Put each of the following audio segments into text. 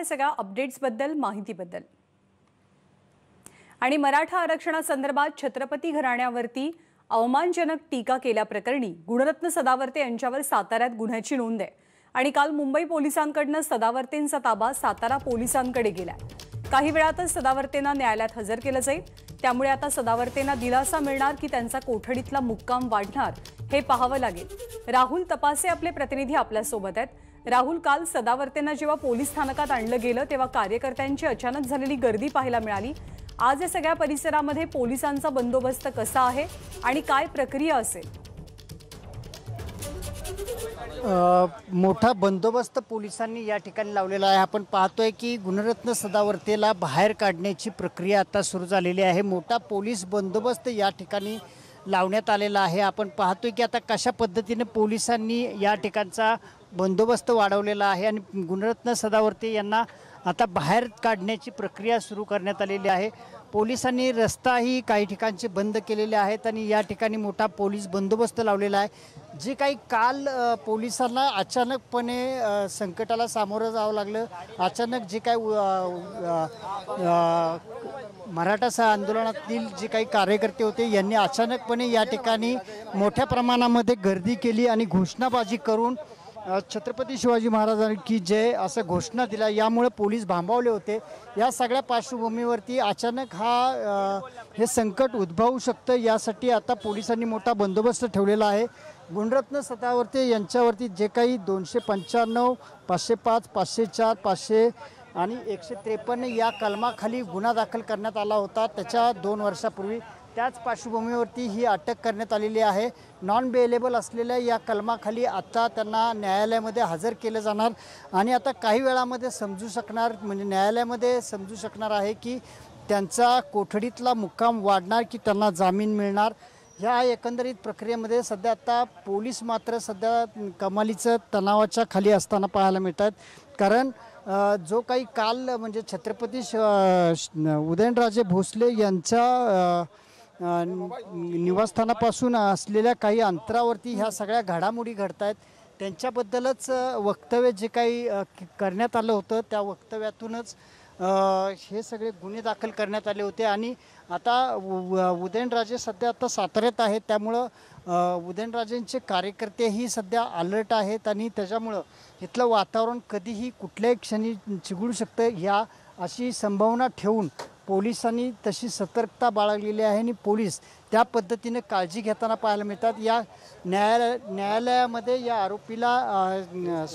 आपल्या सगळ्या अपडेट्सबद्दल माहितीबद्दल आणि मराठा आरक्षणासंदर्भात छत्रपती घराण्यावरती अवमानजनक टीका केल्याप्रकरणी गुणरत्न सदावर्ते यांच्यावर साताऱ्यात गुन्ह्याची नोंद आहे आणि काल मुंबई पोलिसांकडनं सदावर्तेंचा ताबा सातारा पोलिसांकडे गेला काही वेळातच सदावर्तेंना न्यायालयात हजर केलं जाईल त्यामुळे आता सदावर्तेंना दिलासा मिळणार की त्यांचा कोठडीतला मुक्काम वाढणार हे पाहावं लागेल राहुल तपासे आपले प्रतिनिधी आपल्यासोबत आहेत राहुल काल सदावर्तेना जेव्हा पोलीस स्थानकात आणलं गेलं तेव्हा कार्यकर्त्यांची अचानक झालेली गर्दी पाहायला मिळाली आज या सगळ्या परिसरामध्ये पोलिसांचा बंदोबस्त कसा आहे आणि काय प्रक्रिया असेल मोठा बंदोबस्त पोलिसांनी या ठिकाणी लावलेला आहे आपण पाहतोय की गुणरत्न सदावर्तेला बाहेर काढण्याची प्रक्रिया आता सुरू झालेली आहे मोठा पोलीस बंदोबस्त या ठिकाणी लावण्यात आलेला आहे आपण पाहतोय की आता कशा पद्धतीने पोलिसांनी या ठिकाणचा बंदोबस्त वाढवलेला आहे आणि गुणरत्न सदावर्ते यांना आता बाहेर काढण्याची प्रक्रिया सुरू करण्यात आलेली आहे पोलिसांनी रस्ताही काही ठिकाणचे बंद केलेले आहेत आणि या ठिकाणी मोठा पोलीस बंदोबस्त लावलेला आहे जे काही काल पोलिसांना अचानकपणे संकटाला सामोरं जावं लागलं अचानक जे काही मराठा सा आंदोलनातील जे काही कार्यकर्ते होते यांनी अचानकपणे या ठिकाणी मोठ्या प्रमाणामध्ये गर्दी केली आणि घोषणाबाजी करून छत्रपती शिवाजी की जय असं घोषणा दिला यामुळे पोलीस भांबावले होते या सगळ्या पार्श्वभूमीवरती अचानक हा हे संकट उद्भवू शकतं यासाठी आता पोलिसांनी मोठा बंदोबस्त ठेवलेला आहे गुणरत्न सतावर्ते यांच्यावरती जे काही दोनशे पंच्याण्णव पाचशे पाच पाचशे चार पाचशे आणि एकशे त्रेपन्न या कलमाखाली गुन्हा दाखल करण्यात आला होता त्याच्या दोन वर्षापूर्वी त्याच पार्श्वभूमीवरती ही अटक करण्यात आलेली आहे नॉन बेलेबल असलेल्या या कलमाखाली आत्ता त्यांना न्यायालयामध्ये हजर केलं जाणार आणि आता काही वेळामध्ये समजू शकणार म्हणजे न्यायालयामध्ये समजू शकणार आहे की त्यांचा कोठडीतला मुक्काम वाढणार की त्यांना जामीन मिळणार ह्या एकंदरीत प्रक्रियेमध्ये सध्या आता पोलीस मात्र सध्या कमालीचं तणावाच्या खाली असताना पाहायला मिळत आहेत कारण जो काही काल म्हणजे छत्रपती श उदयनराजे भोसले यांच्या निवासस्थानापासून असलेल्या काही अंतरावरती ह्या सगळ्या घडामोडी घडत आहेत त्यांच्याबद्दलच वक्तव्य जे काही करण्यात आलं होतं त्या वक्तव्यातूनच हे सगळे गुन्हे दाखल करण्यात आले होते आणि आता उदयनराजे सध्या आता सातारेत आहेत त्यामुळं उदयनराजेंचे कार्यकर्तेही सध्या अलर्ट आहेत आणि त्याच्यामुळं इथलं वातावरण कधीही कुठल्याही क्षणी चिघळू शकतं ह्या अशी संभावना ठेवून पोलिसांनी तशी सतर्कता बाळगलेली आहे आणि पोलीस त्या पद्धतीने काळजी घेताना पाहायला मिळतात या न्यायालय न्यायालयामध्ये या आरोपीला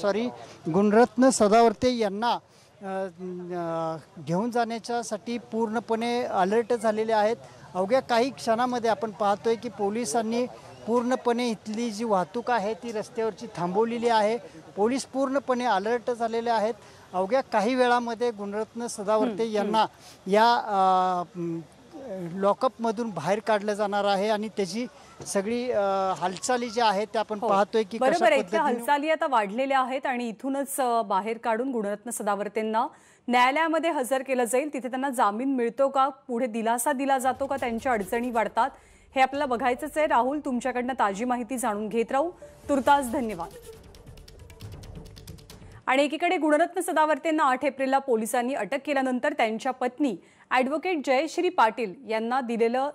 सॉरी गुणरत्न सदावर्ते यांना घेऊन जाण्याच्यासाठी पूर्णपणे अलर्ट झालेले आहेत अवघ्या काही क्षणामध्ये आपण पाहतोय की पोलिसांनी पूर्णपणे इथली जी वाहतूक आहे ती रस्त्यावरची थांबवलेली आहे पोलीस पूर्णपणे अलर्ट झालेले आहेत अवघ्या काही वेळामध्ये गुणरत्न सदावर्ते यांना या लॉकअपमधून बाहेर काढलं जाणार आहे आणि त्याची सगळी हालचाली ज्या आहेत त्या आपण हो. पाहतोय की बरोबर आता वाढलेल्या आहेत आणि इथूनच बाहेर काढून गुणरत्न सदावर्तेंना न्यायालयामध्ये हजर केलं जाईल तिथे त्यांना जामीन मिळतो का पुढे दिलासा दिला जातो का त्यांच्या अडचणी वाढतात हे आपल्याला बघायचंच आहे राहुल तुमच्याकडनं ताजी माहिती जाणून घेत राहू तुर्तास धन्यवाद आणि एकीकडे गुणरत्न सदावर्तेंना आठ एप्रिलला पोलिसांनी अटक केल्यानंतर त्यांच्या पत्नी ॲडव्होकेट जयश्री पाटील यांना दिलेलं